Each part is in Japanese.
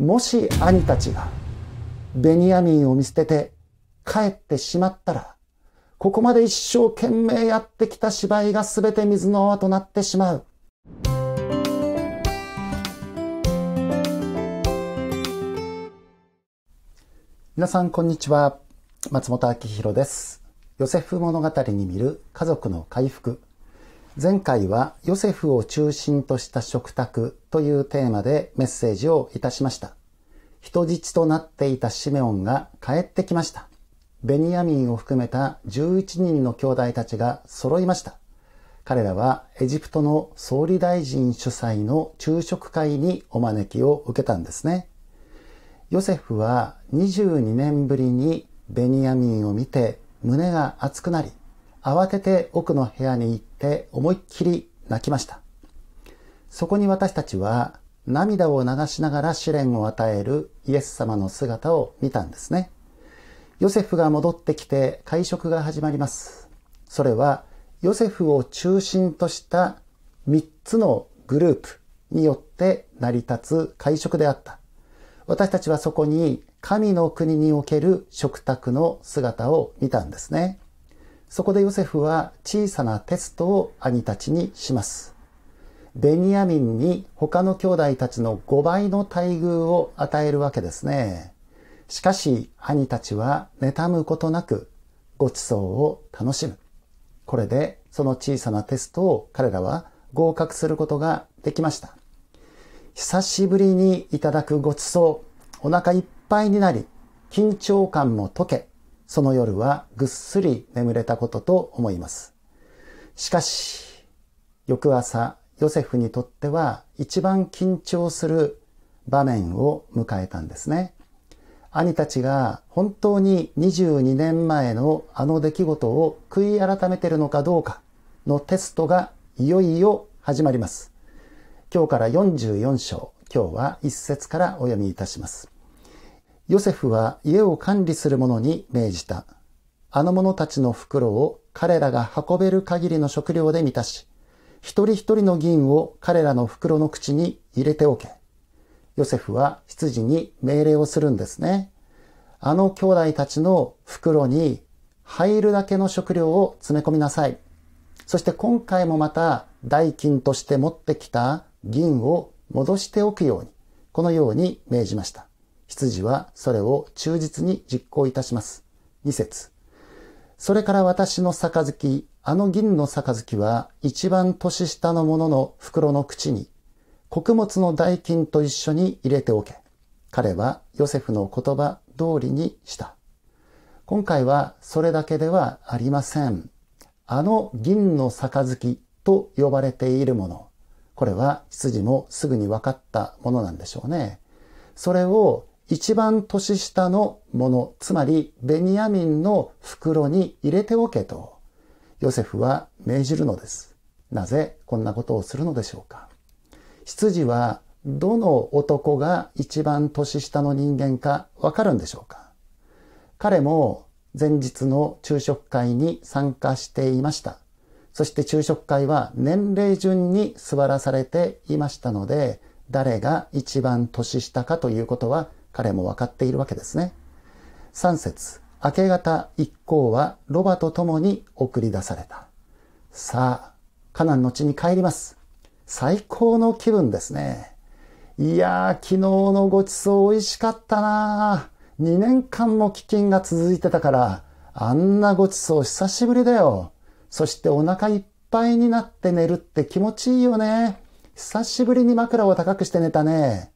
もし兄たちがベニヤミンを見捨てて帰ってしまったら、ここまで一生懸命やってきた芝居が全て水の泡となってしまう。皆さんこんにちは。松本明宏です。ヨセフ物語に見る家族の回復。前回はヨセフを中心とした食卓というテーマでメッセージをいたしました。人質となっていたシメオンが帰ってきました。ベニヤミンを含めた11人の兄弟たちが揃いました。彼らはエジプトの総理大臣主催の昼食会にお招きを受けたんですね。ヨセフは22年ぶりにベニヤミンを見て胸が熱くなり、慌てて奥の部屋に行っって思いっきり泣きました。そこに私たちは涙を流しながら試練を与えるイエス様の姿を見たんですね。ヨセフが戻ってきて会食が始まります。それはヨセフを中心とした3つのグループによって成り立つ会食であった。私たちはそこに神の国における食卓の姿を見たんですね。そこでヨセフは小さなテストを兄たちにします。ベニヤミンに他の兄弟たちの5倍の待遇を与えるわけですね。しかし兄たちは妬むことなくごちそうを楽しむ。これでその小さなテストを彼らは合格することができました。久しぶりにいただくごちそう、お腹いっぱいになり、緊張感も解け、その夜はぐっすり眠れたことと思います。しかし、翌朝、ヨセフにとっては一番緊張する場面を迎えたんですね。兄たちが本当に22年前のあの出来事を悔い改めてるのかどうかのテストがいよいよ始まります。今日から44章、今日は一節からお読みいたします。ヨセフは家を管理する者に命じた。あの者たちの袋を彼らが運べる限りの食料で満たし、一人一人の銀を彼らの袋の口に入れておけ。ヨセフは羊に命令をするんですね。あの兄弟たちの袋に入るだけの食料を詰め込みなさい。そして今回もまた代金として持ってきた銀を戻しておくように、このように命じました。羊はそれを忠実に実行いたします。2節それから私の杯、あの銀の杯は一番年下の者の袋の口に、穀物の代金と一緒に入れておけ。彼はヨセフの言葉通りにした。今回はそれだけではありません。あの銀の杯と呼ばれているもの。これは羊もすぐに分かったものなんでしょうね。それを一番年下のもの、つまりベニヤミンの袋に入れておけと、ヨセフは命じるのです。なぜこんなことをするのでしょうか。執事はどの男が一番年下の人間かわかるんでしょうか。彼も前日の昼食会に参加していました。そして昼食会は年齢順に座らされていましたので、誰が一番年下かということは彼も分かっているわけですね。三節明け方一行はロバと共に送り出された。さあ、カナンの地に帰ります。最高の気分ですね。いやー、昨日のごちそう美味しかったなー。2年間も飢饉が続いてたから、あんなごちそう久しぶりだよ。そしてお腹いっぱいになって寝るって気持ちいいよね。久しぶりに枕を高くして寝たね。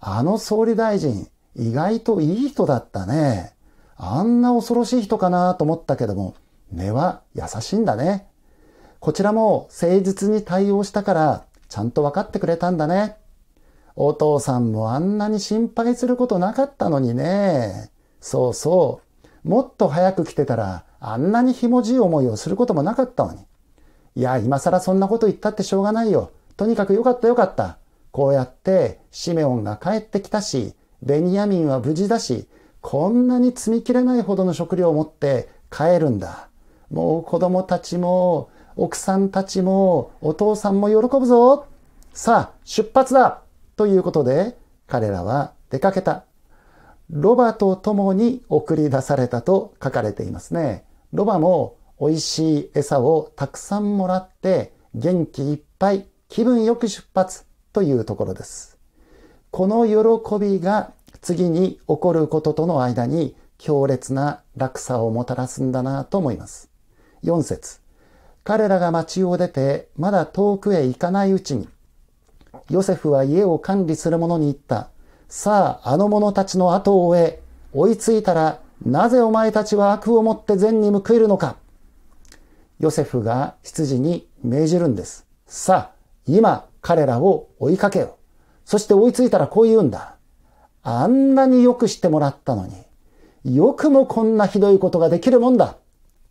あの総理大臣、意外といい人だったね。あんな恐ろしい人かなと思ったけども、根は優しいんだね。こちらも誠実に対応したから、ちゃんと分かってくれたんだね。お父さんもあんなに心配することなかったのにね。そうそう。もっと早く来てたら、あんなにひもじい思いをすることもなかったのに。いや、今更そんなこと言ったってしょうがないよ。とにかくよかったよかった。こうやってシメオンが帰ってきたし、ベニヤミンは無事だし、こんなに積み切れないほどの食料を持って帰るんだ。もう子供たちも、奥さんたちも、お父さんも喜ぶぞ。さあ、出発だということで、彼らは出かけた。ロバと共に送り出されたと書かれていますね。ロバも美味しい餌をたくさんもらって、元気いっぱい、気分よく出発。というところです。この喜びが次に起こることとの間に強烈な落差をもたらすんだなと思います。4節彼らが町を出てまだ遠くへ行かないうちにヨセフは家を管理する者に言った。さあ、あの者たちの後を追え。追いついたら、なぜお前たちは悪をもって善に報いるのか。ヨセフが羊に命じるんです。さあ、今彼らを追いかけよ。そして追いついたらこう言うんだ。あんなによくしてもらったのに、よくもこんなひどいことができるもんだ。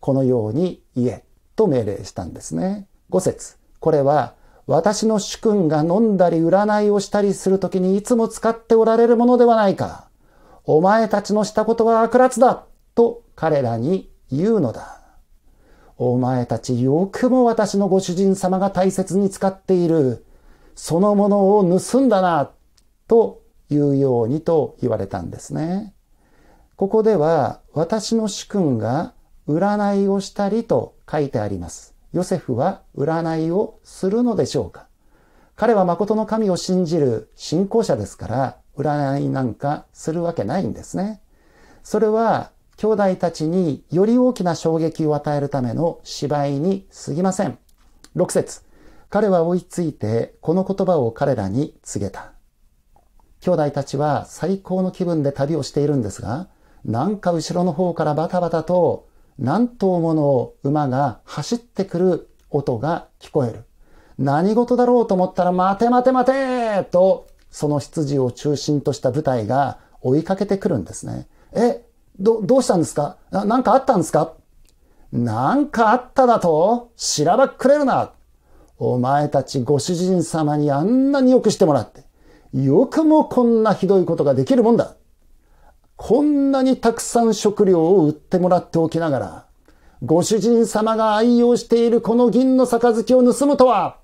このように言え。と命令したんですね。5節これは、私の主君が飲んだり占いをしたりするときにいつも使っておられるものではないか。お前たちのしたことは悪辣だと彼らに言うのだ。お前たちよくも私のご主人様が大切に使っている、そのものを盗んだな、というようにと言われたんですね。ここでは私の主君が占いをしたりと書いてあります。ヨセフは占いをするのでしょうか彼は誠の神を信じる信仰者ですから、占いなんかするわけないんですね。それは兄弟たちにより大きな衝撃を与えるための芝居に過ぎません。6節彼は追いついて、この言葉を彼らに告げた。兄弟たちは最高の気分で旅をしているんですが、なんか後ろの方からバタバタと何頭もの馬が走ってくる音が聞こえる。何事だろうと思ったら待て待て待てと、その羊を中心とした部隊が追いかけてくるんですね。え、ど、どうしたんですかなんかあったんですかなんかあっただとしらばっくれるなお前たちご主人様にあんなによくしてもらって、よくもこんなひどいことができるもんだこんなにたくさん食料を売ってもらっておきながら、ご主人様が愛用しているこの銀の杯を盗むとは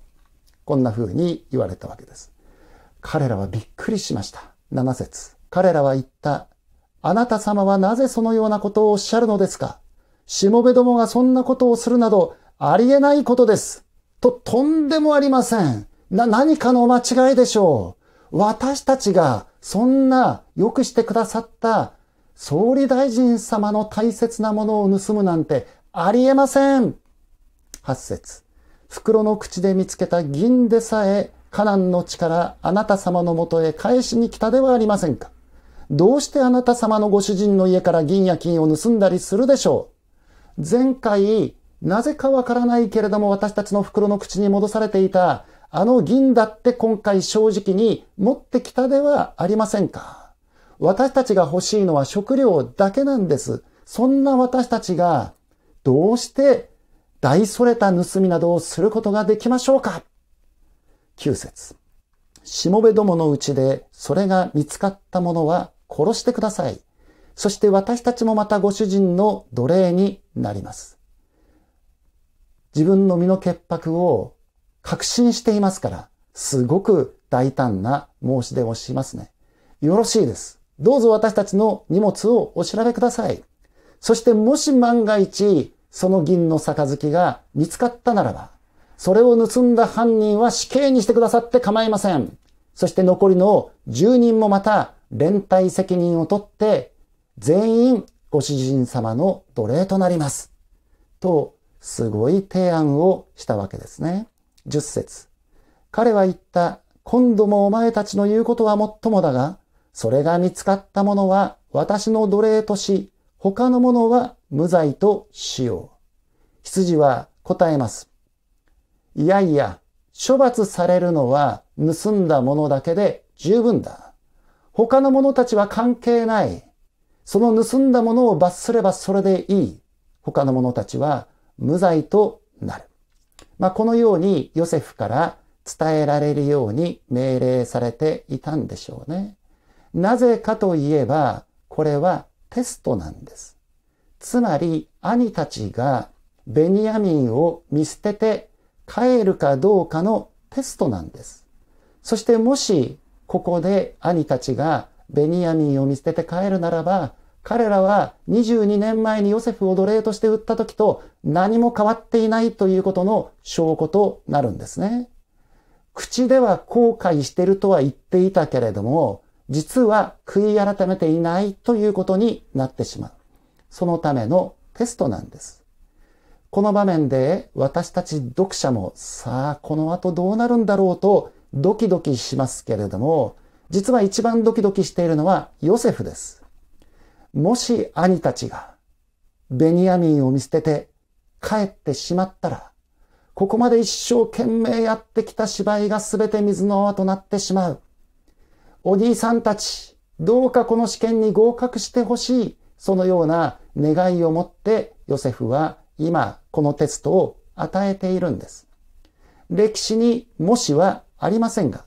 こんな風に言われたわけです。彼らはびっくりしました。7節彼らは言った。あなた様はなぜそのようなことをおっしゃるのですかしもべどもがそんなことをするなどありえないことです。と、とんでもありません。な、何かの間違いでしょう。私たちがそんな良くしてくださった総理大臣様の大切なものを盗むなんてありえません。8節袋の口で見つけた銀でさえ、カナンの力、あなた様のもとへ返しに来たではありませんか。どうしてあなた様のご主人の家から銀や金を盗んだりするでしょう前回、なぜかわからないけれども私たちの袋の口に戻されていた、あの銀だって今回正直に持ってきたではありませんか。私たちが欲しいのは食料だけなんです。そんな私たちが、どうして大それた盗みなどをすることができましょうか。9節しもべどものうちでそれが見つかったものは殺してください。そして私たちもまたご主人の奴隷になります。自分の身の潔白を確信していますから、すごく大胆な申し出をしますね。よろしいです。どうぞ私たちの荷物をお調べください。そしてもし万が一、その銀の杯が見つかったならば、それを盗んだ犯人は死刑にしてくださって構いません。そして残りの10人もまた連帯責任をとって、全員ご主人様の奴隷となります。と、すごい提案をしたわけですね。10節彼は言った、今度もお前たちの言うことはもっともだが、それが見つかったものは私の奴隷とし、他のものは無罪としよう。羊は答えます。いやいや、処罰されるのは盗んだものだけで十分だ。他の者たちは関係ない。その盗んだものを罰すればそれでいい。他の者たちは無罪となる。まあ、このようにヨセフから伝えられるように命令されていたんでしょうね。なぜかといえば、これはテストなんです。つまり、兄たちがベニヤミンを見捨てて帰るかどうかのテストなんです。そしてもしここで兄たちがベニヤミンを見捨てて帰るならば、彼らは22年前にヨセフを奴隷として売った時と何も変わっていないということの証拠となるんですね。口では後悔してるとは言っていたけれども、実は悔い改めていないということになってしまう。そのためのテストなんです。この場面で私たち読者もさあこの後どうなるんだろうとドキドキしますけれども、実は一番ドキドキしているのはヨセフです。もし兄たちがベニヤミンを見捨てて帰ってしまったら、ここまで一生懸命やってきた芝居が全て水の泡となってしまう。お兄さんたち、どうかこの試験に合格してほしい。そのような願いを持ってヨセフは今このテストを与えているんです。歴史にもしはありませんが、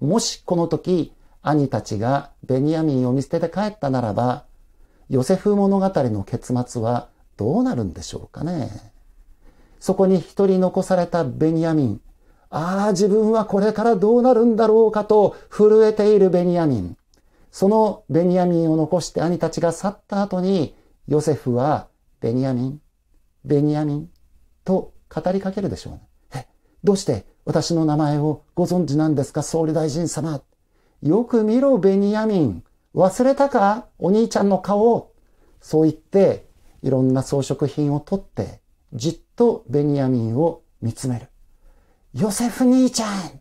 もしこの時、兄たちがベニヤミンを見捨てて帰ったならば、ヨセフ物語の結末はどうなるんでしょうかね。そこに一人残されたベニヤミン。ああ、自分はこれからどうなるんだろうかと震えているベニヤミン。そのベニヤミンを残して兄たちが去った後に、ヨセフはベニヤミン、ベニヤミンと語りかけるでしょうね。どうして私の名前をご存知なんですか、総理大臣様。よく見ろ、ベニヤミン。忘れたかお兄ちゃんの顔を。そう言って、いろんな装飾品を取って、じっとベニヤミンを見つめる。ヨセフ兄ちゃん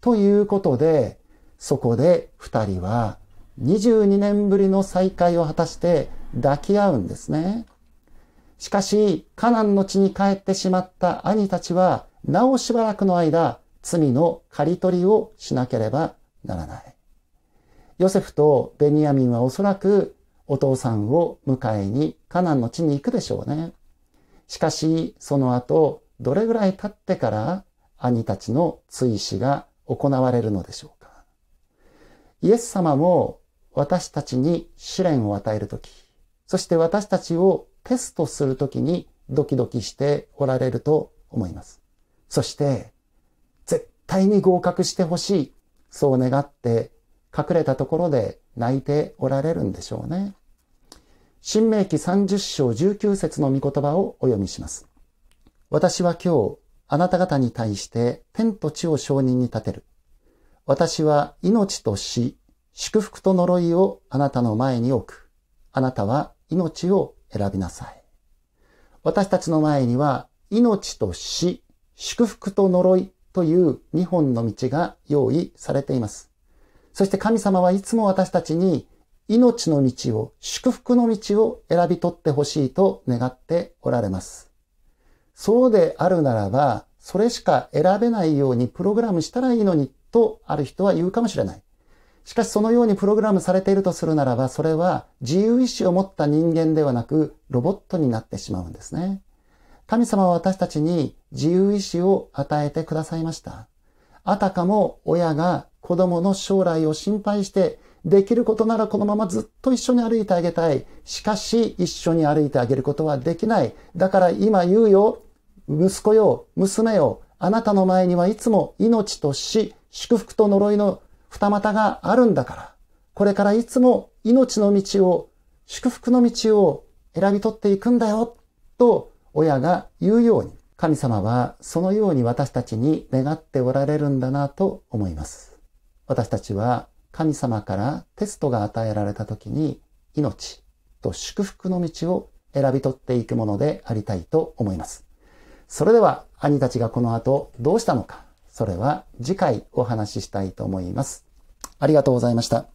ということで、そこで二人は22年ぶりの再会を果たして抱き合うんですね。しかし、カナンの地に帰ってしまった兄たちはなおしばらくの間、罪の刈り取りをしなければならない。ヨセフとベニヤミンはおそらくお父さんを迎えにカナンの地に行くでしょうね。しかし、その後、どれぐらい経ってから兄たちの追試が行われるのでしょうか。イエス様も私たちに試練を与えるとき、そして私たちをテストするときにドキドキしておられると思います。そして、絶対に合格してほしい。そう願って、隠れたところで泣いておられるんでしょうね。新明記30章19節の御言葉をお読みします。私は今日、あなた方に対して天と地を承認に立てる。私は命と死、祝福と呪いをあなたの前に置く。あなたは命を選びなさい。私たちの前には命と死、祝福と呪いという2本の道が用意されています。そして神様はいつも私たちに命の道を、祝福の道を選び取ってほしいと願っておられます。そうであるならば、それしか選べないようにプログラムしたらいいのにとある人は言うかもしれない。しかしそのようにプログラムされているとするならば、それは自由意志を持った人間ではなく、ロボットになってしまうんですね。神様は私たちに自由意志を与えてくださいました。あたかも親が子供の将来を心配して、できることならこのままずっと一緒に歩いてあげたい。しかし一緒に歩いてあげることはできない。だから今言うよ、息子よ、娘よ、あなたの前にはいつも命と死、祝福と呪いの二股があるんだから。これからいつも命の道を、祝福の道を選び取っていくんだよ、と親が言うように、神様はそのように私たちに願っておられるんだなと思います。私たちは神様からテストが与えられた時に命と祝福の道を選び取っていくものでありたいと思います。それでは兄たちがこの後どうしたのか、それは次回お話ししたいと思います。ありがとうございました。